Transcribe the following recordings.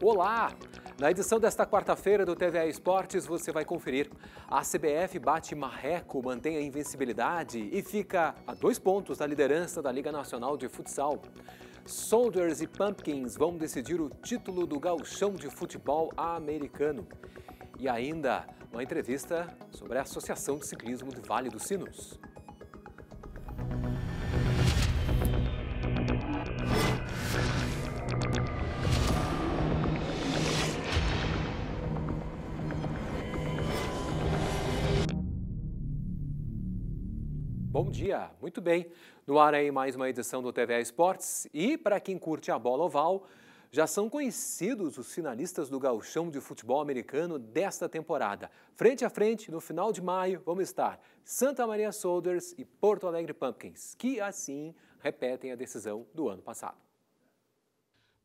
Olá! Na edição desta quarta-feira do TVA Esportes, você vai conferir. A CBF bate marreco, mantém a invencibilidade e fica a dois pontos da liderança da Liga Nacional de Futsal. Soldiers e Pumpkins vão decidir o título do gauchão de futebol americano. E ainda uma entrevista sobre a Associação de Ciclismo do Vale dos Sinos. Bom dia, muito bem. No ar aí mais uma edição do TVA Esportes e para quem curte a bola oval, já são conhecidos os finalistas do gauchão de futebol americano desta temporada. Frente a frente, no final de maio, vamos estar Santa Maria Soldiers e Porto Alegre Pumpkins, que assim repetem a decisão do ano passado.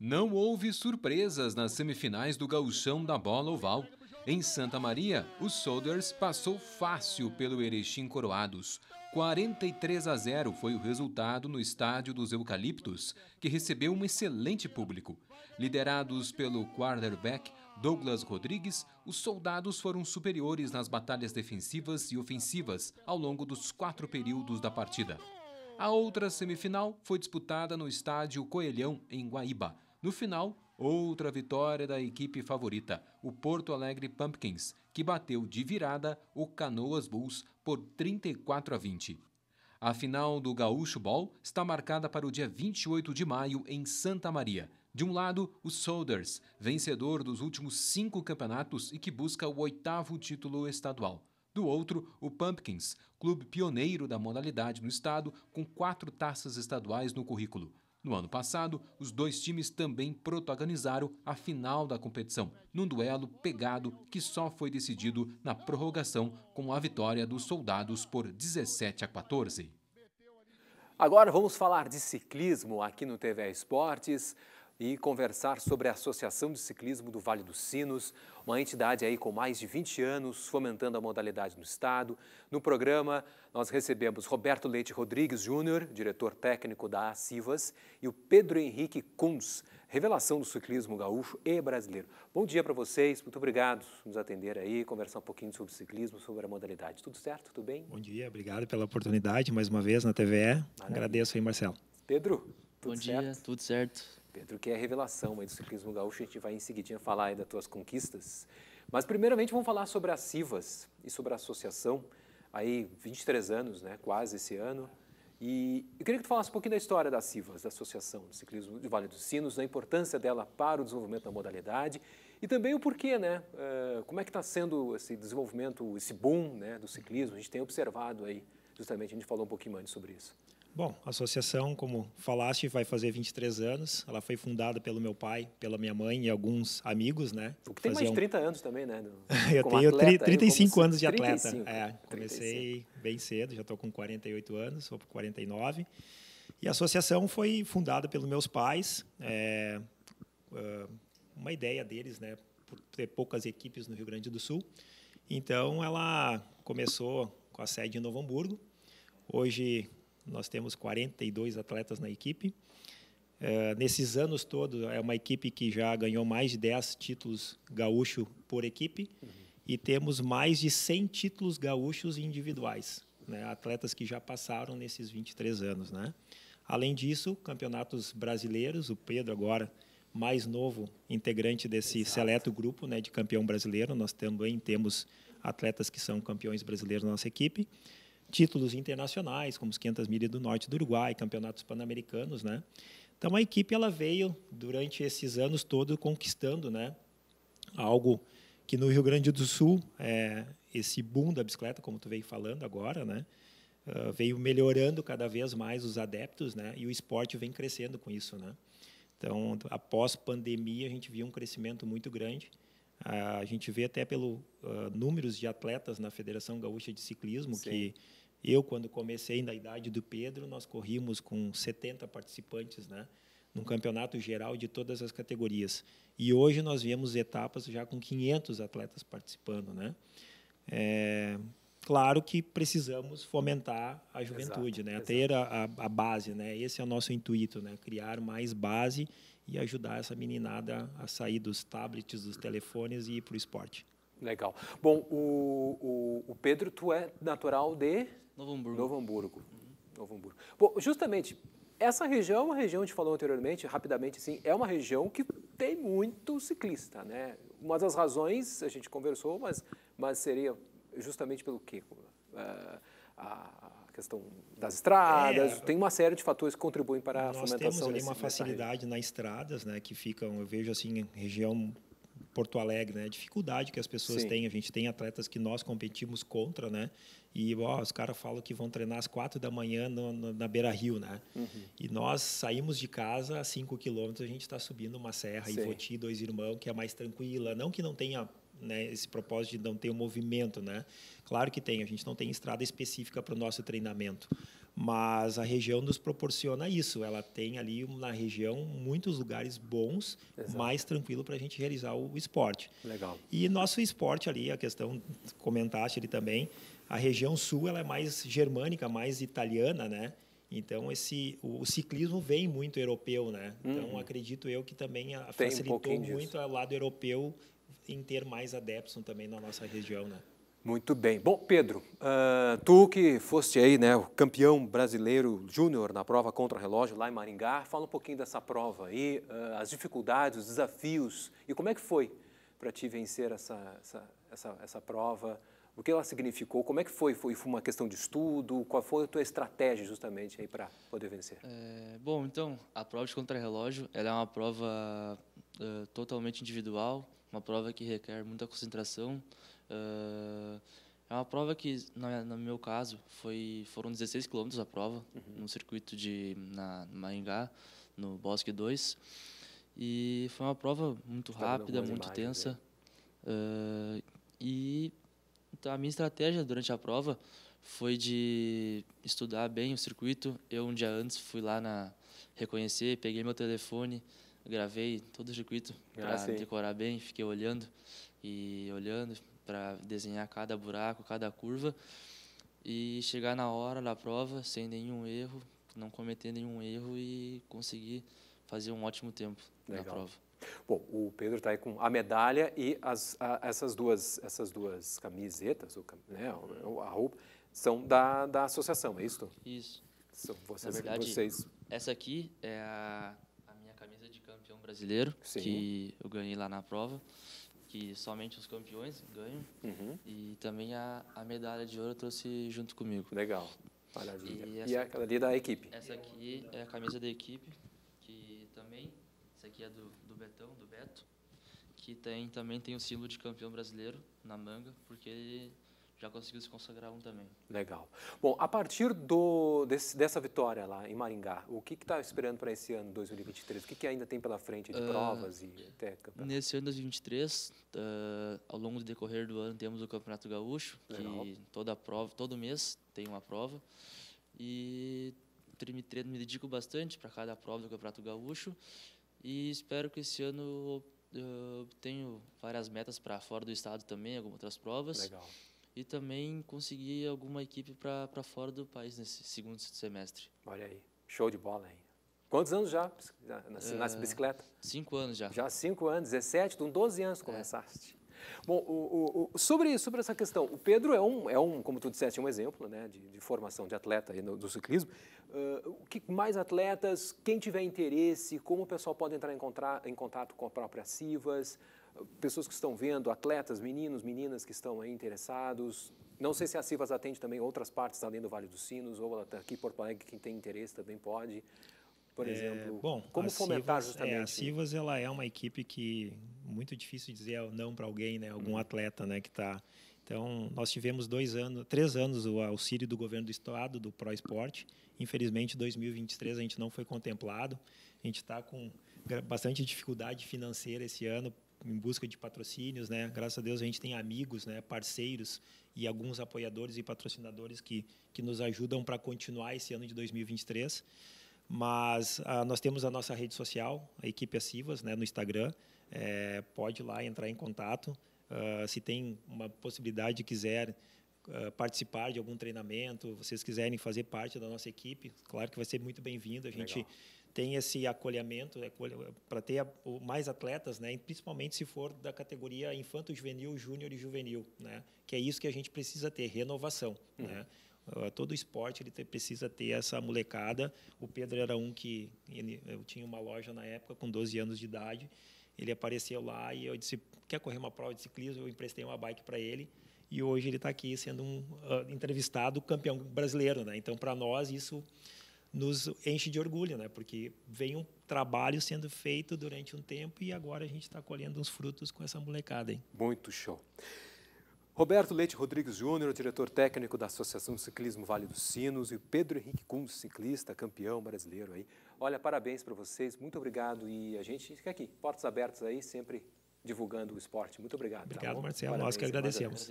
Não houve surpresas nas semifinais do gauchão da bola oval. Em Santa Maria, o Soldiers passou fácil pelo Erechim Coroados. 43 a 0 foi o resultado no estádio dos Eucaliptos, que recebeu um excelente público. Liderados pelo quarterback Douglas Rodrigues, os soldados foram superiores nas batalhas defensivas e ofensivas ao longo dos quatro períodos da partida. A outra semifinal foi disputada no estádio Coelhão, em Guaíba. No final, Outra vitória da equipe favorita, o Porto Alegre Pumpkins, que bateu de virada o Canoas Bulls por 34 a 20. A final do Gaúcho Ball está marcada para o dia 28 de maio em Santa Maria. De um lado, o Soldiers, vencedor dos últimos cinco campeonatos e que busca o oitavo título estadual. Do outro, o Pumpkins, clube pioneiro da modalidade no estado, com quatro taças estaduais no currículo. No ano passado, os dois times também protagonizaram a final da competição, num duelo pegado que só foi decidido na prorrogação com a vitória dos soldados por 17 a 14. Agora vamos falar de ciclismo aqui no TV Esportes e conversar sobre a Associação de Ciclismo do Vale dos Sinos, uma entidade aí com mais de 20 anos fomentando a modalidade no estado. No programa, nós recebemos Roberto Leite Rodrigues Júnior, diretor técnico da Acivas, e o Pedro Henrique Kunz, revelação do ciclismo gaúcho e brasileiro. Bom dia para vocês, muito obrigado por nos atender aí, conversar um pouquinho sobre ciclismo, sobre a modalidade. Tudo certo? Tudo bem? Bom dia, obrigado pela oportunidade mais uma vez na TVE. Maravilha. Agradeço aí, Marcelo. Pedro, tudo Bom certo? dia, tudo certo. Pedro, que é a revelação aí do ciclismo gaúcho. A gente vai em seguidinha falar aí das tuas conquistas. Mas primeiramente vamos falar sobre as Civas e sobre a associação, aí 23 anos, né, quase esse ano. E eu queria que tu falasse um pouquinho da história das Civas, da Associação de Ciclismo de Vale dos Sinos, da importância dela para o desenvolvimento da modalidade e também o porquê, né? Eh, como é que está sendo esse desenvolvimento, esse boom né, do ciclismo? A gente tem observado aí, justamente, a gente falou um pouquinho antes sobre isso. Bom, a associação, como falaste, vai fazer 23 anos. Ela foi fundada pelo meu pai, pela minha mãe e alguns amigos, né? O que tem mais de 30 anos também, né? eu tenho atleta, 35 anos de atleta. 35, é, comecei 35. bem cedo, já estou com 48 anos, sou para 49. E a associação foi fundada pelos meus pais. É, ah, uma ideia deles, né? Por ter poucas equipes no Rio Grande do Sul. Então, ela começou com a sede em Novo Hamburgo. Hoje nós temos 42 atletas na equipe. É, nesses anos todos, é uma equipe que já ganhou mais de 10 títulos gaúcho por equipe uhum. e temos mais de 100 títulos gaúchos individuais, né? atletas que já passaram nesses 23 anos. Né? Além disso, campeonatos brasileiros, o Pedro agora mais novo integrante desse Exato. seleto grupo né, de campeão brasileiro, nós também temos atletas que são campeões brasileiros na nossa equipe títulos internacionais, como os 500 milhas do norte do Uruguai, campeonatos pan-americanos, né? Então a equipe ela veio durante esses anos todos conquistando, né? Algo que no Rio Grande do Sul é, esse boom da bicicleta, como tu veio falando agora, né? Uh, veio melhorando cada vez mais os adeptos, né? E o esporte vem crescendo com isso, né? Então, após pandemia, a gente viu um crescimento muito grande. A gente vê até pelo uh, números de atletas na Federação Gaúcha de Ciclismo, Sim. que eu, quando comecei na idade do Pedro, nós corrimos com 70 participantes, né? num campeonato geral de todas as categorias. E hoje nós vemos etapas já com 500 atletas participando. Né? É, claro que precisamos fomentar a juventude, exato, né? Exato. ter a, a, a base. Né? Esse é o nosso intuito, né? criar mais base e ajudar essa meninada a sair dos tablets, dos telefones e ir para o esporte. Legal. Bom, o, o, o, Pedro, tu é natural de Novo Hamburgo. Novo Hamburgo. Uhum. Novo Hamburgo. Bom, justamente essa região é uma região, a gente falou anteriormente, rapidamente, assim, é uma região que tem muito ciclista, né? Uma das razões, a gente conversou, mas, mas seria justamente pelo quê? Uh, a, questão das estradas, é, tem uma série de fatores que contribuem para a fomentação desse Nós temos ali uma facilidade nas estradas, né, que ficam, eu vejo assim, região Porto Alegre, né, a dificuldade que as pessoas Sim. têm, a gente tem atletas que nós competimos contra, né, e ó, os caras falam que vão treinar às quatro da manhã no, no, na Beira Rio, né? Uhum. E nós saímos de casa a cinco quilômetros, a gente está subindo uma serra, Sim. Ivoti, Dois Irmãos, que é mais tranquila. Não que não tenha né, esse propósito de não ter um movimento, né? Claro que tem, a gente não tem estrada específica para o nosso treinamento, mas a região nos proporciona isso. Ela tem ali na região muitos lugares bons, Exato. mais tranquilo para a gente realizar o esporte. Legal. E nosso esporte ali, a questão comentaste ali também, a região sul ela é mais germânica, mais italiana, né? Então esse o, o ciclismo vem muito europeu, né? Então uhum. acredito eu que também a, facilitou um muito o lado europeu em ter mais adeptos também na nossa região, né? Muito bem. Bom, Pedro, uh, tu que foste aí, né, o campeão brasileiro júnior na prova contra relógio lá em Maringá, fala um pouquinho dessa prova aí, uh, as dificuldades, os desafios e como é que foi para ti vencer essa, essa, essa, essa prova, o que ela significou, como é que foi? Foi uma questão de estudo, qual foi a tua estratégia justamente aí para poder vencer? É, bom, então, a prova de relógio ela é uma prova uh, totalmente individual, uma prova que requer muita concentração. Uh, é uma prova que, na, no meu caso, foi, foram 16 quilômetros a prova, uhum. no circuito de na, Maringá, no Bosque 2. E foi uma prova muito rápida, muito imagens, tensa. Uh, e então, a minha estratégia durante a prova foi de estudar bem o circuito. Eu, um dia antes, fui lá na reconhecer, peguei meu telefone, gravei todo o circuito ah, para decorar bem, fiquei olhando e olhando para desenhar cada buraco, cada curva e chegar na hora da prova sem nenhum erro, não cometer nenhum erro e conseguir fazer um ótimo tempo Legal. na prova. Bom, o Pedro está aí com a medalha e as, a, essas, duas, essas duas camisetas, o, né, a roupa, são da, da associação, é isso? Isso. São vocês, verdade, vocês. Essa aqui é a brasileiro, Sim. que eu ganhei lá na prova, que somente os campeões ganham. Uhum. E também a, a medalha de ouro eu trouxe junto comigo. Legal. Maravilha. E, essa, e é aquela ali da equipe? Essa aqui é a camisa da equipe, que também, essa aqui é do, do Betão, do Beto, que tem, também tem o símbolo de campeão brasileiro na manga, porque ele já conseguiu se consagrar um também. Legal. Bom, a partir do, desse, dessa vitória lá em Maringá, o que está esperando para esse ano 2023? O que, que, ainda tem pela frente de ah, provas e até campeonato? Nesse ano 2023, uh, ah, ao longo do decorrer do ano, temos o Campeonato Gaúcho, Legal. que toda prova, todo mês tem uma prova. E me, treino, me dedico bastante para cada prova do Campeonato Gaúcho. E espero que esse ano eu ah, tenho várias metas para fora do estado também, algumas outras provas. Legal e também conseguir alguma equipe para fora do país nesse segundo semestre. Olha aí, show de bola aí. Quantos anos já nasce, nasce é, bicicleta? Cinco anos já. Já cinco anos, 17, com 12 anos é. começaste. É. Bom, o, o, o, sobre, sobre essa questão, o Pedro é um, é um como tu disseste, um exemplo né, de, de formação de atleta aí no, do ciclismo. Uh, o que mais atletas, quem tiver interesse, como o pessoal pode entrar em, contra, em contato com a própria Sivas, pessoas que estão vendo, atletas, meninos, meninas que estão aí interessados. Não sei se a Civas atende também outras partes além do Vale dos Sinos, ou ela está aqui por Alegre, quem tem interesse também pode. Por é, exemplo, bom, como fomentar Civas, justamente? É, a Civas ela é uma equipe que muito difícil dizer não para alguém, né? Algum hum. atleta, né, que está. Então nós tivemos dois anos, três anos o auxílio do governo do estado do Pro Esporte. Infelizmente, 2023 a gente não foi contemplado. A gente está com bastante dificuldade financeira esse ano em busca de patrocínios, né? Graças a Deus a gente tem amigos, né, parceiros e alguns apoiadores e patrocinadores que que nos ajudam para continuar esse ano de 2023. Mas ah, nós temos a nossa rede social, a equipe Assivas, né, no Instagram. É, pode ir lá entrar em contato. Uh, se tem uma possibilidade, quiser ah, participar de algum treinamento, vocês quiserem fazer parte da nossa equipe, claro que vai ser muito bem-vindo. A gente Legal tem esse acolhimento é para ter mais atletas, né? principalmente se for da categoria infanto juvenil, júnior e juvenil, né? que é isso que a gente precisa ter, renovação. Uhum. Né? Ah, todo esporte ele precisa ter essa molecada. O Pedro era um que eu tinha uma loja na época com 12 anos de idade. Ele apareceu lá e eu disse: quer correr uma prova de ciclismo? Eu emprestei uma bike para ele e hoje ele está aqui sendo um uh, entrevistado campeão brasileiro, né? Então para nós isso nos enche de orgulho, né? Porque vem um trabalho sendo feito durante um tempo e agora a gente está colhendo uns frutos com essa molecada, hein? Muito show. Roberto Leite Rodrigues Júnior, diretor técnico da Associação de Ciclismo Vale dos Sinos, e Pedro Henrique Cunz, ciclista, campeão brasileiro aí. Olha, parabéns para vocês, muito obrigado. E a gente fica aqui, portas abertas aí, sempre divulgando o esporte. Muito obrigado. Tá obrigado, tá Marcelo. Nós que agradecemos.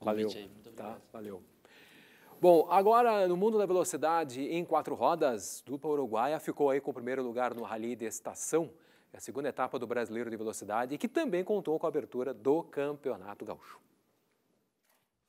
valeu. Aí, muito tá, obrigado. Tá, valeu. Bom, agora no mundo da velocidade em quatro rodas, dupla uruguaia ficou aí com o primeiro lugar no Rally de Estação, é a segunda etapa do Brasileiro de Velocidade, que também contou com a abertura do Campeonato Gaúcho.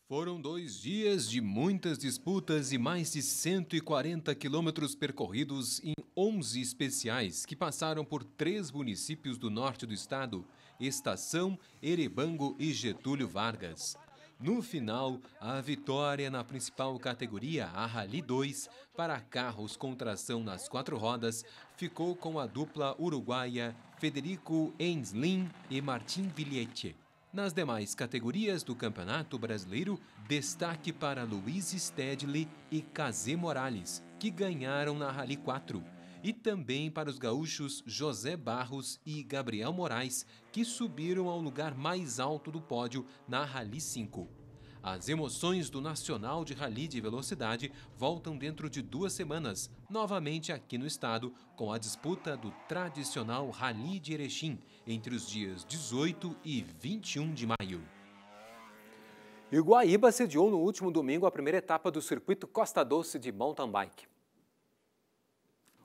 Foram dois dias de muitas disputas e mais de 140 quilômetros percorridos em 11 especiais que passaram por três municípios do norte do estado: Estação, Erebango e Getúlio Vargas. No final, a vitória na principal categoria, a Rally 2, para carros com tração nas quatro rodas, ficou com a dupla uruguaia Federico Enslin e Martin Villette. Nas demais categorias do Campeonato Brasileiro, destaque para Luiz Stedley e Kazé Morales, que ganharam na Rally 4 e também para os gaúchos José Barros e Gabriel Moraes, que subiram ao lugar mais alto do pódio na Rally 5. As emoções do Nacional de Rally de Velocidade voltam dentro de duas semanas, novamente aqui no estado, com a disputa do tradicional Rally de Erechim, entre os dias 18 e 21 de maio. Iguaíba sediou no último domingo a primeira etapa do circuito Costa Doce de mountain bike.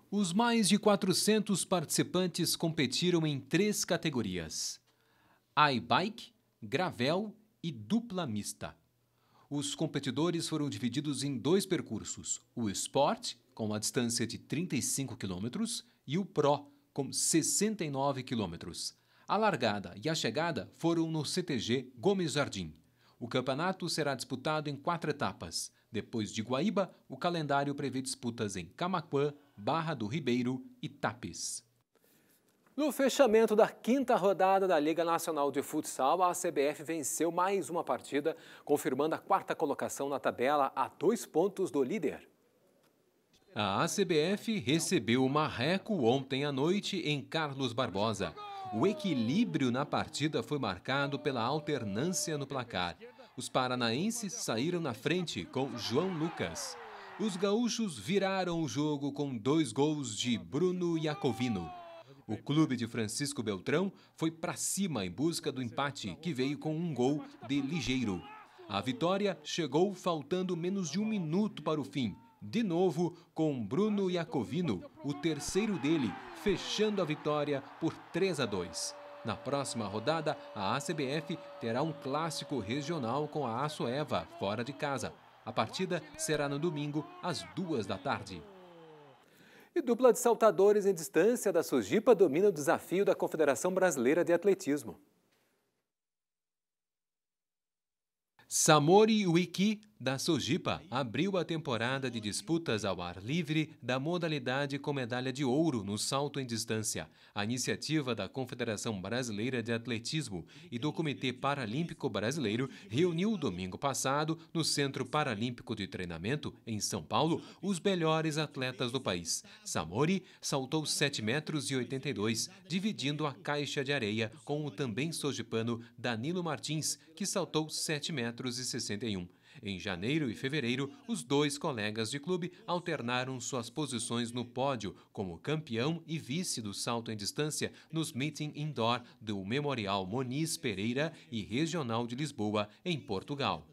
Os mais de 400 participantes competiram em três categorias: i-bike, gravel e dupla mista. Os competidores foram divididos em dois percursos: o Sport, com a distância de 35 km, e o Pro, com 69 km. A largada e a chegada foram no CTG Gomes Jardim. O campeonato será disputado em quatro etapas. Depois de Guaíba, o calendário prevê disputas em Camaquã, Barra do Ribeiro e Tapes. No fechamento da quinta rodada da Liga Nacional de Futsal, a CBF venceu mais uma partida, confirmando a quarta colocação na tabela a dois pontos do líder. A ACBF recebeu o Marreco ontem à noite em Carlos Barbosa. O equilíbrio na partida foi marcado pela alternância no placar. Os paranaenses saíram na frente com João Lucas. Os gaúchos viraram o jogo com dois gols de Bruno Iacovino. O clube de Francisco Beltrão foi para cima em busca do empate, que veio com um gol de ligeiro. A vitória chegou faltando menos de um minuto para o fim. De novo, com Bruno Iacovino, o terceiro dele, fechando a vitória por 3 a 2. Na próxima rodada, a ACBF terá um clássico regional com a Açoeva, fora de casa. A partida será no domingo, às duas da tarde. E dupla de saltadores em distância da Sujipa domina o desafio da Confederação Brasileira de Atletismo. Samori Wiki da Sojipa abriu a temporada de disputas ao ar livre da modalidade com medalha de ouro no salto em distância. A iniciativa da Confederação Brasileira de Atletismo e do Comitê Paralímpico Brasileiro reuniu domingo passado, no Centro Paralímpico de Treinamento, em São Paulo, os melhores atletas do país. Samori saltou 7,82 metros e dividindo a caixa de areia com o também sojipano Danilo Martins, que saltou 7,61 metros e em janeiro e fevereiro, os dois colegas de clube alternaram suas posições no pódio como campeão e vice do salto em distância nos meeting indoor do Memorial Moniz Pereira e Regional de Lisboa, em Portugal.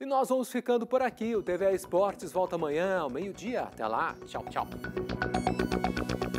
E nós vamos ficando por aqui. O TVA Esportes volta amanhã ao meio-dia. Até lá. Tchau, tchau.